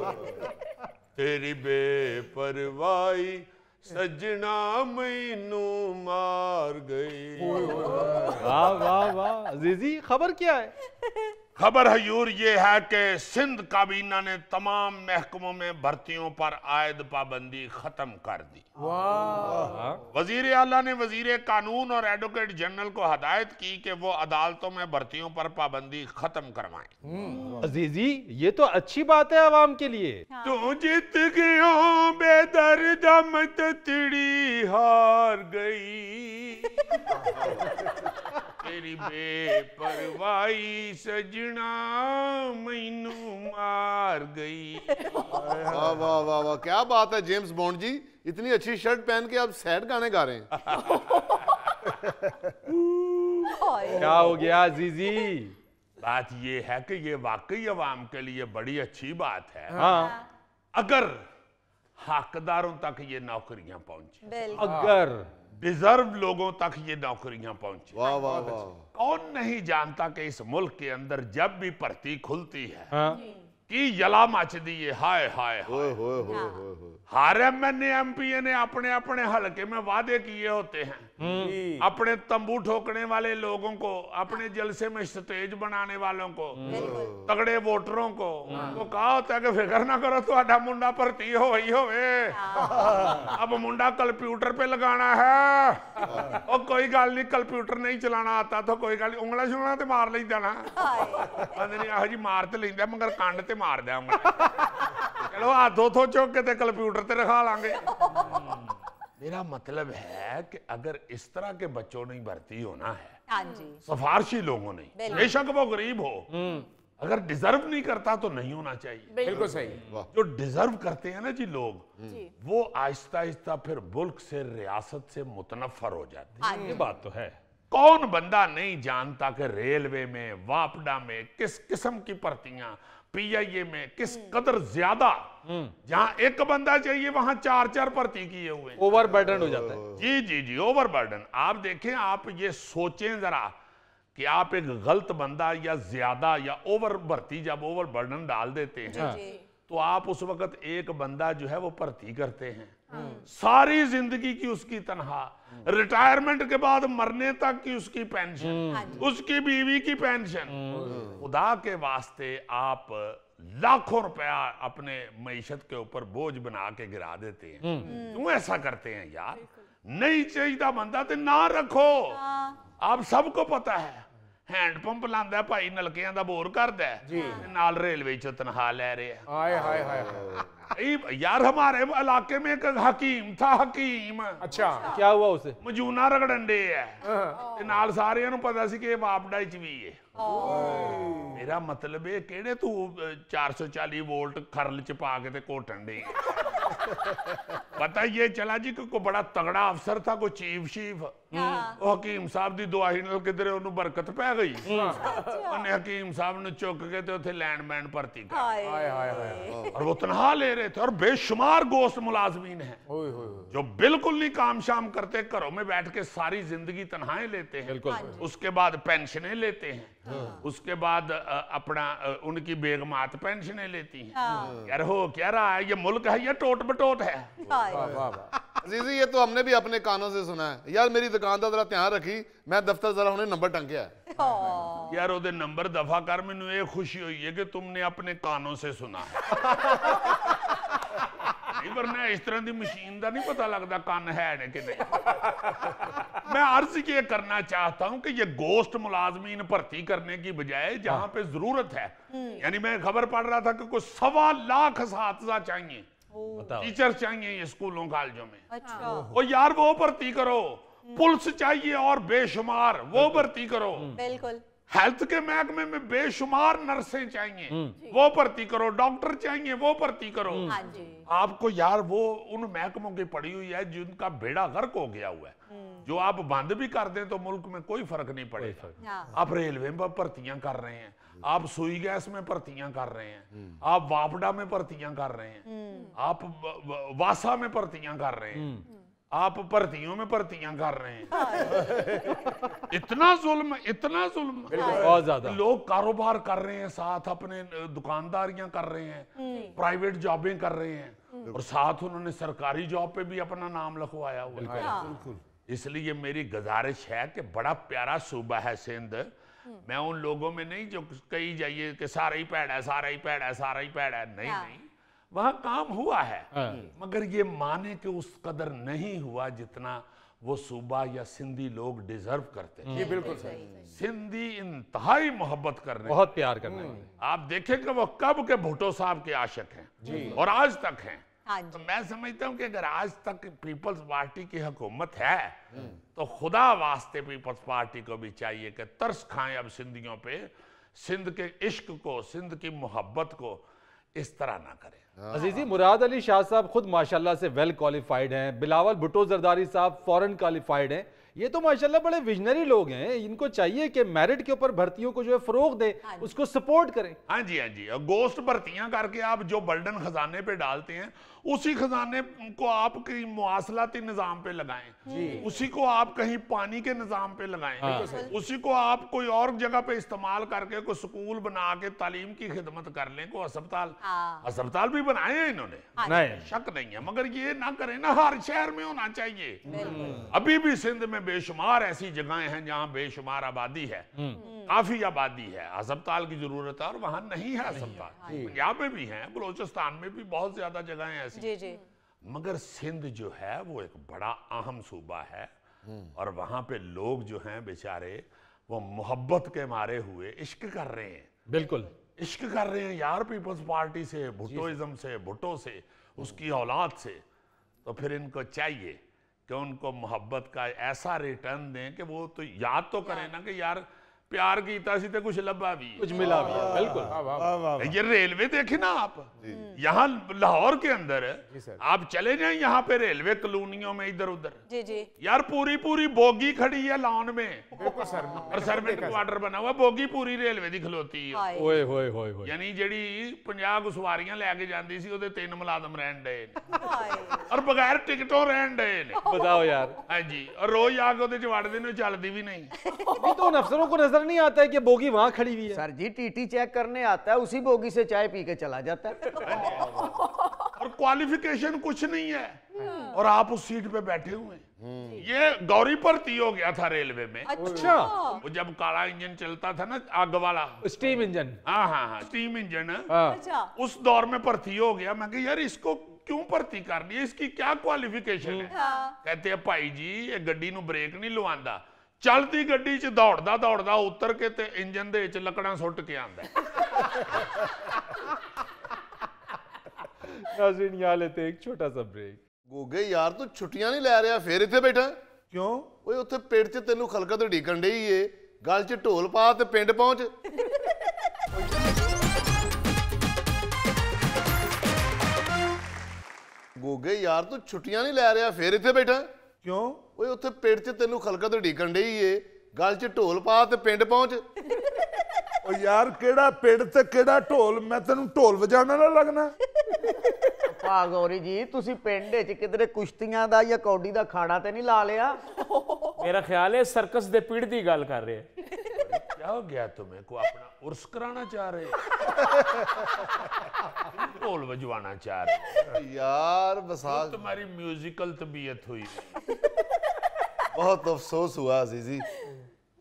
तेरी बेपरवाही सजना ਮੈਨੂੰ मार गई वाह वाह वाह अजीजी खबर क्या है खबर हजूर ये है कि सिंध काबीना ने तमाम महकमों में भर्तियों पर आयद पाबंदी खत्म कर दी वजीर अला ने वजीर कानून और एडवोकेट जनरल को हदायत की कि वो अदालतों में भर्तियों पर पाबंदी खत्म करवाए हम्म। अजीजी ये तो अच्छी बात है आवाम के लिए तो जीत बेदर दमत तिड़ी हार गई तेरी बेपरवाही सजना मैनू मार गई वाह वाह वाह वाह क्या बात है जेम्स बॉन्ड जी इतनी अच्छी शर्ट पहन के आप सैड गाने गा रहे हैं क्या हो गया जीजी बात ये है कि ये वाकई आवाम के लिए बड़ी अच्छी बात है हाँ अगर हकदारों तक ये नौकरियां पहुंची अगर डिजर्व लोगों तक ये नौकरियां पहुंची वाह वाह वाह कौन नहीं जानता कि इस मुल्क के अंदर जब भी भर्ती खुलती है हाँ? कि यला मच दी है हाय हाय हाय हर M N M P A ने अपने अपने हलके में वादे किए होते हैं हम्म। अपने तंबू ठोकने वाले लोगों को अपने जलसे में स्टेज बनाने वालों को तगड़े वोटरों को तो कहा होता है कि फिक्र ना करो थोड़ा मुंडा भर्ती हो ही हो हाँ। अब मुंडा कंप्यूटर पे लगाना है हाँ। और कोई गल नहीं कंप्यूटर नहीं चलाना आता तो कोई गल उंगला शुंगला तो मार लेंदा ना पता जी मार तो लेंदा मगर कंड ते मार दिया चलो हाथों थो चुक के कंप्यूटर ते रखा लांगे मेरा मतलब है कि अगर इस तरह के बच्चों ने भर्ती होना है हाँ सफारशी लोगों ने बेशक वो गरीब हो हम्म। अगर डिजर्व नहीं करता तो नहीं होना चाहिए बिल्कुल सही जो डिजर्व करते हैं ना जी लोग हम्म। वो आहिस्ता आहिस्ता फिर मुल्क से रियासत से मुतनफर हो जाते हाँ हैं ये बात तो है कौन बंदा नहीं जानता कि रेलवे में वापडा में किस किस्म की भर्तियां पीआईए में किस हम्म। कदर ज्यादा हम्म। जहां एक बंदा चाहिए वहां चार चार भर्ती किए हुए ओवर बर्डन हो जाता है जी जी जी ओवर बर्डन आप देखें आप ये सोचें जरा कि आप एक गलत बंदा या ज्यादा या ओवर भर्ती जब ओवर बर्डन डाल देते हैं हाँ। तो आप उस वक्त एक बंदा जो है वो भर्ती करते हैं सारी जिंदगी की उसकी तनहा रिटायरमेंट के बाद मरने तक की उसकी पेंशन हम्म। हाँ उसकी बीवी की पेंशन हम्म। खुदा के वास्ते आप लाखों रुपया अपने मीशत के ऊपर बोझ बना के गिरा देते हैं हम्म। क्यों ऐसा करते हैं यार नहीं चाहिए बंदा तो ना रखो हाँ। आप सबको पता है ਹੈਂਡ ਪੰਪ ਲਾਂਦਾ ਭਾਈ ਨਲਕਿਆਂ ਦਾ ਬੋਰ ਕਰਦਾ ਨਾਲ ਰੇਲਵੇ ਚ ਤਨਖਾਹ ਲੈ ਰਿਹਾ ਹਾਏ ਹਾਏ ਹਾਏ यार हमारे इलाके में एक हकीम था हकीम अच्छा क्या हुआ उसे मजूना रगड़ंडे है ਤੇ ਨਾਲ ਸਾਰਿਆਂ ਨੂੰ ਪਤਾ ਸੀ ਕਿ ਇਹ ਬਾਪਡਾ ਚ ਵੀ ਹੈ ਮੇਰਾ ਮਤਲਬ ਇਹ ਕਿਹੜੇ 440 ਵੋਲਟ ਖਰਲ ਚ ਪਾ ਕੇ ਤੇ ਕੋਟਣ ਦੇ पता ये मतलब चला जी को बड़ा तगड़ा अफसर था को चीफ शीफ हाँ। हकीम साहब की दुआही किधरे ओनू बरकत पै गई हाँ। अच्छा। उन्हें हकीम साहब ने चुक के ते उथे लैंडमैन भर्ती कर और वो तनहा ले रहे थे और बेशुमार गोश्त मुलाजमीन है ओ, ओ, ओ, ओ, जो बिल्कुल नहीं काम शाम करते घरों में बैठ के सारी जिंदगी तनहाए लेते हैं उसके बाद पेंशनें लेते हैं हाँ। उसके बाद अपना उनकी बेगमात पेंशनें लेती हैं हाँ। हाँ। यार हो क्या रहा है ये मुल्क है ये टोट बटोट है अजीजी ये तो हमने भी अपने कानों से सुना है यार मेरी दुकान का तो जरा ध्यान रखी मैं दफ्तर जरा उन्हें नंबर टंकिया यार नंबर दफा कर मैं ये खुशी हुई है कि तुमने अपने कानों से सुना है ਨਹੀਂ ਵਰਨਾ ਇਸ ਤਰ੍ਹਾਂ ਦੀ ਮਸ਼ੀਨ ਦਾ ਨਹੀਂ ਪਤਾ ਲੱਗਦਾ ਕੰਨ ਹੈ ਨੇ ਕਿ मैं अर्ज ये करना चाहता हूँ कि ये गोश्त मुलाजमीन भर्ती करने की बजाय जहाँ पे जरूरत है यानी मैं खबर पढ़ रहा था कि कुछ सवा लाख इसतजा चाहिए टीचर चाहिए ये स्कूलों कॉलेजों में अच्छा। यार वो भर्ती करो पुलिस चाहिए और बेशुमार वो भर्ती करो बिल्कुल हेल्थ के महकमे में बेशुमार नर्सें चाहिए हम्म। वो भर्ती करो डॉक्टर चाहिए वो भर्ती करो हम्म। हाँ आपको यार वो उन महकमों की पड़ी हुई है जिनका बेड़ा गर्क हो गया हुआ है हम्म। जो आप बंद भी कर दें तो मुल्क में कोई फर्क नहीं पड़ेगा हाँ। आप रेलवे में भर्तियां कर रहे हैं आप सुई गैस में भर्तियां कर रहे हैं आप वापडा में भर्तियां कर रहे हैं आप वासा में भर्तियां कर रहे हैं आप भर्तियों में भर्तियां कर रहे हैं हाँ। इतना जुल्म इतना जुल्म बहुत ज्यादा लोग कारोबार कर रहे हैं साथ अपने दुकानदारियां कर रहे हैं प्राइवेट हम्म। जॉबें कर रहे हैं हम्म। और साथ उन्होंने सरकारी जॉब पे भी अपना नाम लिखवाया हुआ है हाँ। इसलिए मेरी गुजारिश है कि बड़ा प्यारा सूबा है सिंध हम्म। मैं उन लोगों में नहीं जो कही जाइए कि सारा ही पैड़ा है सारा ही पैड़ा है सारा ही पैड़ा है नहीं हाँ। नहीं वहां काम हुआ है हाँ। मगर ये माने कि उस कदर नहीं हुआ जितना वो सूबा या सिंधी लोग डिजर्व करते हैं ये बिल्कुल सही सिंधी इंतहाई मोहब्बत कर रहे बहुत प्यार कर रहे हैं आप देखें कि वो कब के भुटो साहब के आशक हैं और आज तक हैं हाँ तो मैं समझता हूँ कि अगर आज तक पीपल्स पार्टी की हुकूमत है हम्म। तो खुदा वास्ते पीपल्स पार्टी को भी चाहिए कि तर्स खाएं अब सिंधियों पे सिंध के इश्क को सिंध की मोहब्बत को इस तरह ना करें हाँ। अजीजी मुराद अली शाह साहब खुद माशाल्लाह से वेल क्वालिफाइड हैं बिलावल भुटो जरदारी साहब फॉरेन क्वालिफाइड हैं ये तो माशाल्लाह बड़े विजनरी लोग हैं इनको चाहिए कि मेरिट के ऊपर भर्तियों को जो है फरोग दे हाँ उसको सपोर्ट करें हाँ जी हाँ जी गोस्ट भर्तियां करके आप जो बर्डन खजाने पे डालते हैं उसी खजाने को आप कहीं मुआसलाती निज़ाम पे लगाएं उसी को आप कहीं पानी के निज़ाम पे लगाएं हाँ। उसी को आप कोई और जगह पे इस्तेमाल करके कोई स्कूल बना के तालीम की खिदमत कर लें कोई अस्पताल हाँ। अस्पताल भी बनाए हैं इन्होंने हाँ नहीं शक नहीं है मगर ये ना करें ना हर शहर में होना चाहिए अभी भी सिंध में बेशुमार ऐसी जगहें हैं जहाँ बेशुमार आबादी है हम्म। काफी आबादी है अस्पताल की जरूरत है और वहाँ नहीं है अस्पताल हाँ, पंजाब में भी है बलोचिस्तान में भी बहुत ज्यादा जगहें ऐसी मगर सिंध जो है वो एक बड़ा अहम सूबा है हम्म। और वहां पे लोग जो हैं बेचारे वो मोहब्बत के मारे हुए इश्क कर रहे हैं बिल्कुल इश्क कर रहे हैं यार पीपल्स पार्टी से भुट्टोइज्म से भुट्टो से उसकी औलाद से तो फिर इनको चाहिए कि उनको मोहब्बत का ऐसा रिटर्न दें कि वो तो याद तो करें ना कि यार प्यार किया तो कुछ लब्बा भी कुछ मिला भी बिल्कुल हाँ, हाँ, हाँ, ये रेलवे देखे ना आप यहाँ लाहौर के अंदर आप चले जाए यहाँ पे रेलवे कलोनियों में इधर उधर यार पूरी पूरी बोगी खड़ी है लॉन में और सरमेंट क्वार्टर बना हुआ बोगी पूरी रेलवे की खलोती है यानी जी पंजाब सवार लैके जाती सी तीन मुलाजम रहन डे और बगैर टिकटों रहन डे बताओ यार हाँ जी और रोज आके वड़ते चलती भी नहीं तो अफसरों को नजर नजर नहीं आता है कि बोगी वहां खड़ी हुई है सर जी टीटी चेक करने आता है उसी बोगी से चाय पी के चला जाता है और क्वालिफिकेशन कुछ नहीं है हम्म। और आप उस सीट पे बैठे हुए हैं हम्म। ये गौरी भर्ती हो गया था रेलवे में अच्छा वो जब काला इंजन चलता था ना आग वाला स्टीम इंजन हाँ हाँ हाँ स्टीम हाँ। अच्छा। इंजन उस दौर में भर्ती हो गया मैं यार इसको क्यों भर्ती कर है इसकी क्या क्वालिफिकेशन है हाँ। कहते हैं भाई जी ये गड्डी ब्रेक नहीं लवांदा ਚਲਦੀ ਗੱਡੀ 'ਚ ਦੌੜਦਾ ਦੌੜਦਾ ਉਤਰ ਕੇ ਤੇ ਇੰਜਨ ਦੇ ਵਿੱਚ ਲੱਕੜਾਂ ਸੁੱਟ ਕੇ ਆਂਦਾ नाजरीन यहाँ ਤੇ ਇੱਕ ਛੋਟਾ छोटा ਬ੍ਰੇਕ ब्रेक ਗੋਗੇ ਯਾਰ ਤੂੰ ਛੁੱਟੀਆਂ ਨਹੀਂ ਲੈ ਰਿਹਾ ਫੇਰ ਇੱਥੇ ਬੈਠਾ ਕਿਉਂ ਓਏ ਉੱਥੇ ਪੇੜ 'ਚ ਤੈਨੂੰ ਖਲਕਾ ਤੇ ਢੀਕਣ ਡਈ ਏ ਗੱਲ 'ਚ ਢੋਲ ਪਾ ਤੇ ਪਿੰਡ ਪਹੁੰਚ ਗੋਗੇ ਯਾਰ ਤੂੰ ਛੁੱਟੀਆਂ ਨਹੀਂ ਲੈ ਰਿਹਾ ਫੇਰ ਇੱਥੇ ਬੈਠਾ ਕਿਉਂ ਓਏ ਉੱਥੇ ਪੇੜ 'ਚ ਤੈਨੂੰ ਖਲਕਤ ਤੇ ਡੀਕਣ ਡਈ ਏ ਗੱਲ 'ਚ ਢੋਲ ਪਾ ਤੇ ਪਿੰਡ ਪਹੁੰਚ ਓ ਯਾਰ ਕਿਹੜਾ ਪਿੰਡ ਤੇ ਕਿਹੜਾ ਢੋਲ ਮੈਂ ਤੈਨੂੰ ਢੋਲ ਵਜਾਉਣਾ ਨਾ ਲੱਗਣਾ ਪਾ ਗੌਰੀ ਜੀ ਤੁਸੀਂ ਪਿੰਡ 'ਚ ਕਿਧਰੇ ਕੁਸ਼ਤੀਆਂ ਦਾ ਜਾਂ ਕੌਡੀ ਦਾ ਖਾਣਾ ਤੇ ਨਹੀਂ ਲਾ ਲਿਆ ਮੇਰਾ ਖਿਆਲ ਹੈ ਸਰਕਸ ਦੇ ਪੀੜ ਦੀ ਗੱਲ ਕਰ ਰਹੇ ਹੈ ਹੋ ਗਿਆ ਤੁਮੇ ਕੋ ਆਪਣਾ ਉਰਸ ਕਰਾਣਾ ਚਾਹ ਰਹੇ ਢੋਲ ਵਜਵਾਣਾ ਚਾਹ ਰਹੇ ਯਾਰ ਬਸਾ ਤੁਹਾਡੀ तुम्हारी ਤਬੀਅਤ ਹੋਈ बहुत अफसोस हुआ अजीजी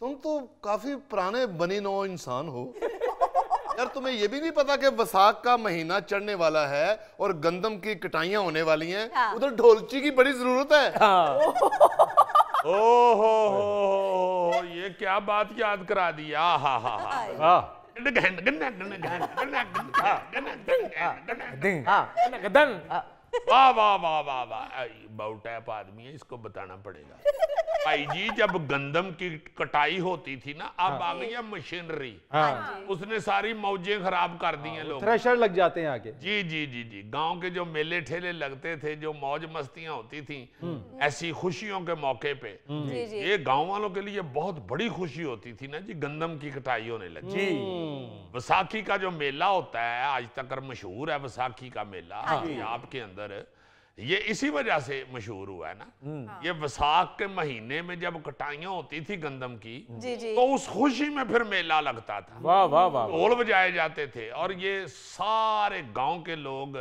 तुम तो काफी पुराने बनी नो इंसान हो यार तुम्हें ये भी नहीं पता कि वसाक का महीना चढ़ने वाला है और गंदम की कटाइयां होने वाली हैं हाँ। उधर ढोलची की बड़ी जरूरत है हाँ। ओहो हो ये क्या बात याद करा दी आ हा हा हा वाह वाह वाह वाह वाह बाउटैप आदमी है इसको बताना पड़ेगा भाई जी जब गंदम की कटाई होती थी ना अब हाँ। आ गई मशीनरी हाँ।, हाँ, हाँ उसने सारी मौजें खराब कर दी हैं हाँ, लोग लग जाते हैं आगे जी जी जी जी गांव के जो मेले ठेले लगते थे जो मौज मस्तियां होती थी हम्म। ऐसी खुशियों के मौके पे हम्म। ये गांव वालों के लिए बहुत बड़ी खुशी होती थी ना जी गंदम की कटाई होने लगी जी का जो मेला होता है आज तक मशहूर है वसाखी का मेला आपके अंदर अंदर ये इसी वजह से मशहूर हुआ है ना हम्म। ये वसाख के महीने में जब कटाइया होती थी गंदम की जी जी। तो उस खुशी में फिर मेला लगता था वाह वाह वाह ढोल बजाए जाते थे और ये सारे गांव के लोग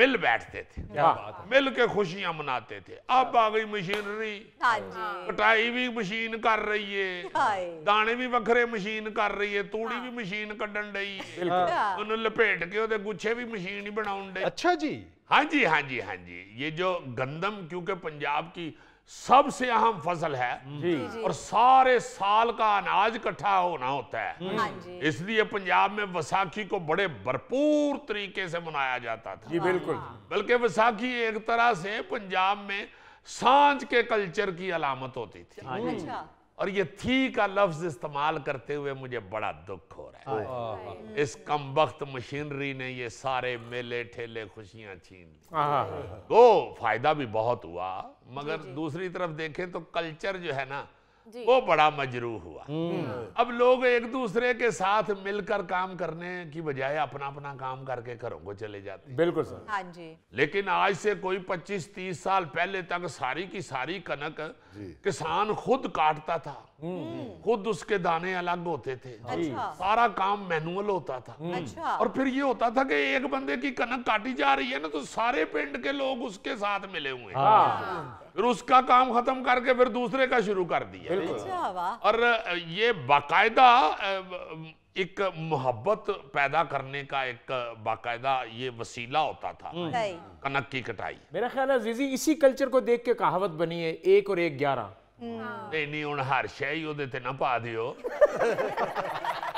मिल बैठते थे हाँ। मिल के खुशियां मनाते थे अब आ गई मशीनरी हाँ हाँ। कटाई भी मशीन कर रही है दाने भी वखरे मशीन कर रही है तूड़ी भी मशीन कड्डन डई है लपेट के गुच्छे भी मशीन ही बना अच्छा जी हाँ जी हाँ जी हाँ जी ये जो गंदम क्योंकि पंजाब की सबसे अहम फसल है जी। और सारे साल का अनाज इकट्ठा होना होता है हाँ इसलिए पंजाब में वसाखी को बड़े भरपूर तरीके से मनाया जाता था जी बिल्कुल बल्कि वसाखी एक तरह से पंजाब में सांझ के कल्चर की अलामत होती थी अच्छा। और ये थी का लफ्ज इस्तेमाल करते हुए मुझे बड़ा दुख हो रहा है इस कम वक्त मशीनरी ने ये सारे मेले ठेले खुशियां छीन ली वो हाँ, हाँ, हाँ। तो फायदा भी बहुत हुआ मगर दूसरी तरफ देखें तो कल्चर जो है ना वो बड़ा मजरू हुआ हम्म। अब लोग एक दूसरे के साथ मिलकर काम करने की बजाय अपना अपना काम करके घरों को चले जाते बिल्कुल सर हाँ जी लेकिन आज से कोई 25-30 साल पहले तक सारी की सारी कनक किसान खुद काटता था हम्म। खुद उसके दाने अलग होते थे हाँ अच्छा। सारा काम मैनुअल होता था हम्म। अच्छा। और फिर ये होता था कि एक बंदे की कनक काटी जा रही है ना तो सारे पिंड के लोग उसके साथ मिले हुए हैं हाँ। हाँ। फिर उसका काम खत्म करके फिर दूसरे का शुरू कर दिया अच्छा, और ये बाकायदा एक मोहब्बत पैदा करने का एक बाकायदा ये वसीला होता था हम्म। कनक की कटाई मेरा ख्याल है जीजी इसी कल्चर को देख के कहावत बनी है एक और एक ग्यारह नहीं नहीं हर शह ही ना पा दियो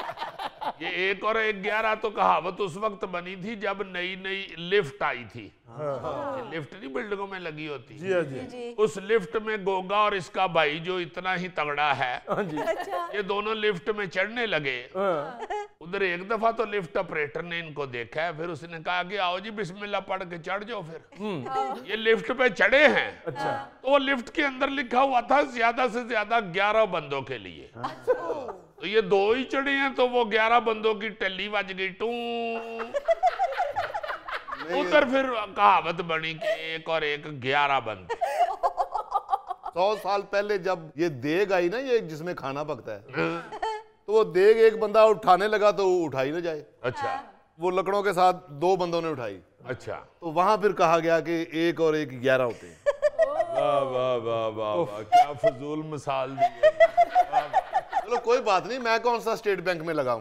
ये एक और एक ग्यारह तो कहावत उस वक्त बनी थी जब नई नई लिफ्ट आई थी हाँ।, हाँ। लिफ्ट नहीं बिल्डिंगों में लगी होती हाँ, जी जी। जी। उस लिफ्ट में गोगा और इसका भाई जो इतना ही तगड़ा है हाँ, जी। अच्छा। ये दोनों लिफ्ट में चढ़ने लगे हाँ। उधर एक दफा तो लिफ्ट ऑपरेटर ने इनको देखा है फिर उसने कहा कि आओ जी बिस्मिल्ला पढ़ के चढ़ जाओ फिर हम्म। ये लिफ्ट पे चढ़े हैं अच्छा तो लिफ्ट के अंदर लिखा हुआ था ज्यादा से ज्यादा ग्यारह बंदों के लिए अच्छा। तो ये दो ही चढ़े हैं तो वो ग्यारह बंदों की टल्ली बज गई टू उधर फिर कहावत बनी कि एक और एक ग्यारह बंद सौ साल पहले जब ये देग आई ना ये जिसमें खाना पकता है हाँ। तो वो देग एक बंदा उठाने लगा तो उठाई ना जाए अच्छा हाँ। वो लकड़ों के साथ दो बंदों ने उठाई अच्छा तो वहां फिर कहा गया कि एक और एक ग्यारह होते हैं वाह वाह वाह वाह क्या फजूल मिसाल दी ਚਲੋ ਕੋਈ ਬਾਤ ਨਹੀਂ ਮੈਂ ਕੌਣ ਸਾ ਸਟੇਟ ਬੈਂਕ ਮੇ ਲਗਾਉਂ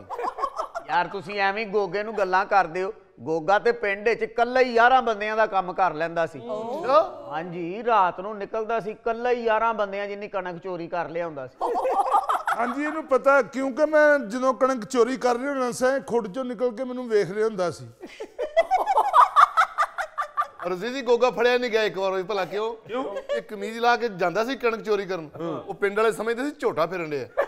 ਯਾਰ ਤੁਸੀਂ ਐਵੇਂ ਗੋਗੇ ਨੂੰ ਗੱਲਾਂ ਕਰਦੇ ਹੋ ਗੋਗਾ ਤੇ ਪਿੰਡ ਵਿੱਚ ਕੱਲਾ ਹੀ 11 ਬੰਦਿਆਂ ਦਾ ਕੰਮ ਕਰ ਲੈਂਦਾ ਸੀ ਹਾਂਜੀ ਰਾਤ ਨੂੰ ਨਿਕਲਦਾ ਸੀ ਕੱਲਾ ਹੀ 11 ਬੰਦਿਆਂ ਜਿੰਨੀ ਕਣਕ ਚੋਰੀ ਕਰ ਲਿਆਉਂਦਾ ਸੀ ਹਾਂਜੀ ਇਹਨੂੰ ਪਤਾ ਕਿਉਂਕਿ ਮੈਂ ਜਦੋਂ ਕਣਕ ਚੋਰੀ ਕਰ ਰਿਹਾ ਹੁੰਦਾ ਸੀ ਖੁੱਡ ਚੋਂ ਨਿਕਲ ਕੇ ਮੈਨੂੰ ਵੇਖ ਰਿਹਾ ਹੁੰਦਾ ਸੀ ਰਜੀ ਜੀ ਗੋਗਾ ਫੜਿਆ ਨਹੀਂ ਗਿਆ ਇੱਕ ਵਾਰ ਵੀ ਭਲਾ ਕਿਉਂ ਕਿਉਂ ਇਹ ਕਮੀਜ਼ ਲਾ ਕੇ ਜਾਂਦਾ ਸੀ ਕਣਕ ਚੋਰੀ ਕਰਨ ਉਹ ਪਿੰਡ ਵਾਲੇ ਸਮਝਦੇ ਸੀ ਝੋਟਾ ਫਿਰਨ ਦੇ ਆ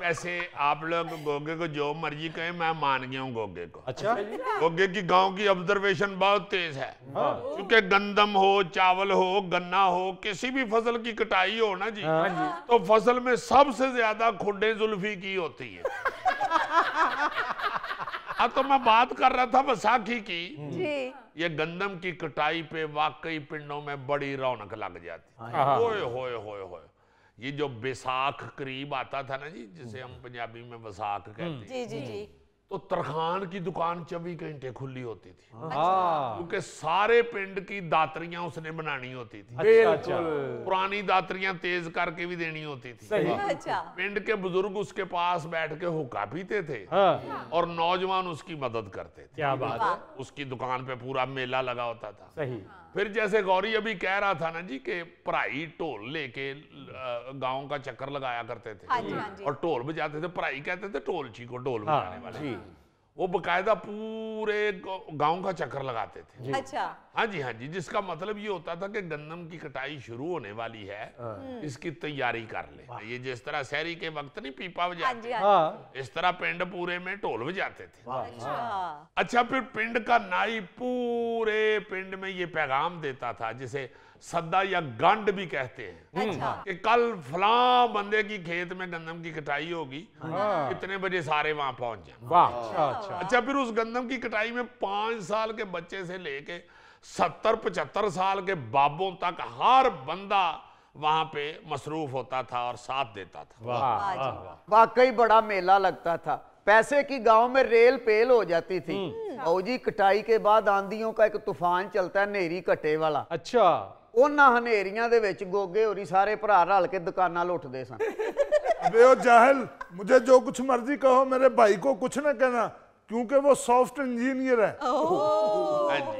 पैसे आप लोग गोगे को जो मर्जी कहें मैं मान गया हूँ गोगे को अच्छा, अच्छा गोगे की गांव की ऑब्जर्वेशन बहुत तेज है हाँ। हाँ। क्योंकि गंदम हो चावल हो गन्ना हो किसी भी फसल की कटाई हो ना जी, हाँ तो फसल में सबसे ज्यादा खुडे जुल्फी की होती है हाँ तो मैं बात कर रहा था बैसाखी की ये गंदम की कटाई पे वाकई पिंडों में बड़ी रौनक लग जाती हाँ। होए होए होए होए ये जो बैसाख करीब आता था ना जी जिसे हम पंजाबी में वसाख कहते हम्म। हैं जी जी जी तो तरखान की दुकान चौबीस घंटे खुली होती थी हाँ। अच्छा। क्योंकि सारे पिंड की दात्रियां उसने बनानी होती थी अच्छा, अच्छा। पुरानी दात्रियां तेज करके भी देनी होती थी सही। अच्छा। पिंड के बुजुर्ग उसके पास बैठ के हुक्का पीते थे हाँ। और नौजवान उसकी मदद करते थे क्या बात है उसकी दुकान पे पूरा मेला लगा होता था सही फिर जैसे गौरी अभी कह रहा था ना जी के पढ़ाई ढोल लेके गांव का चक्कर लगाया करते थे हाँ हाँ और ढोल बजाते थे पढ़ाई कहते थे ची को ढोल हाँ, बजाने वाले वो बकायदा पूरे गांव का चक्कर लगाते थे अच्छा हाँ जी हाँ जी जिसका मतलब ये होता था कि गंदम की कटाई शुरू होने वाली है हाँ। हम्म। इसकी तैयारी कर ले ये जिस तरह शहरी के वक्त नहीं पीपा बजाते हाँ हाँ।, हाँ। इस तरह पिंड पूरे में ढोल बजाते थे अच्छा।, अच्छा फिर पिंड का नाई पूरे पिंड में ये पैगाम देता था जिसे सद्दा या गंड भी कहते हैं अच्छा। हम्म। कि कल फला बंदे की खेत में गंदम की कटाई होगी कितने हाँ। बजे सारे वहां पहुंच जाए अच्छा, अच्छा अच्छा अच्छा फिर उस गंदम की कटाई में पांच साल के बच्चे से लेके सत्तर पचहत्तर साल के बाबों तक हर बंदा वहां पे मसरूफ होता था और साथ देता था वाकई बड़ा मेला लगता था पैसे की गांव में रेल पेल हो जाती थी हम्म। जी कटाई के बाद आंधियों का एक तूफान चलता है नेरी कटे वाला अच्छा ਉਹਨਾਂ गोगे ਦੇ ਵਿੱਚ ਗੋਗੇ ਹੋਰੀ ਸਾਰੇ ਭਰਾ ਰਲ ਕੇ ਦੁਕਾਨਾਂ अबे ओ जाहिल मुझे जो कुछ मर्जी कहो मेरे भाई को कुछ ना कहना क्योंकि वो सॉफ्ट इंजीनियर है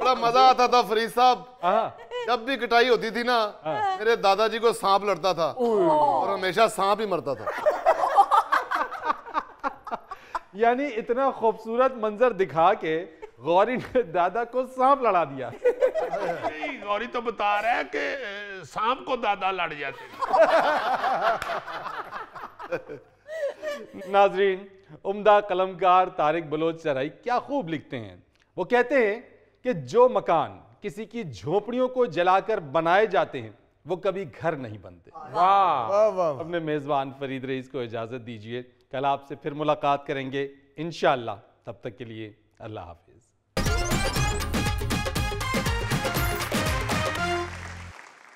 बड़ा मजा आता था फरीद साहब जब भी कटाई होती थी ना मेरे दादाजी को सांप लड़ता था और हमेशा सांप ही मरता था यानी इतना खूबसूरत मंजर दिखा के गौरी ने दादा को सांप लड़ा दिया गौरी तो बता रहा है कि सांप को दादा लड़ जाते नाजरीन उम्दा कलमकार तारिक बलोच चराई क्या खूब लिखते हैं वो कहते हैं कि जो मकान किसी की झोपड़ियों को जलाकर बनाए जाते हैं वो कभी घर नहीं बनते वाह अपने मेज़बान फरीद रईस को इजाज़त दीजिए कल आपसे फिर मुलाकात करेंगे इनशाला तब तक के लिए अल्लाह हाफिज़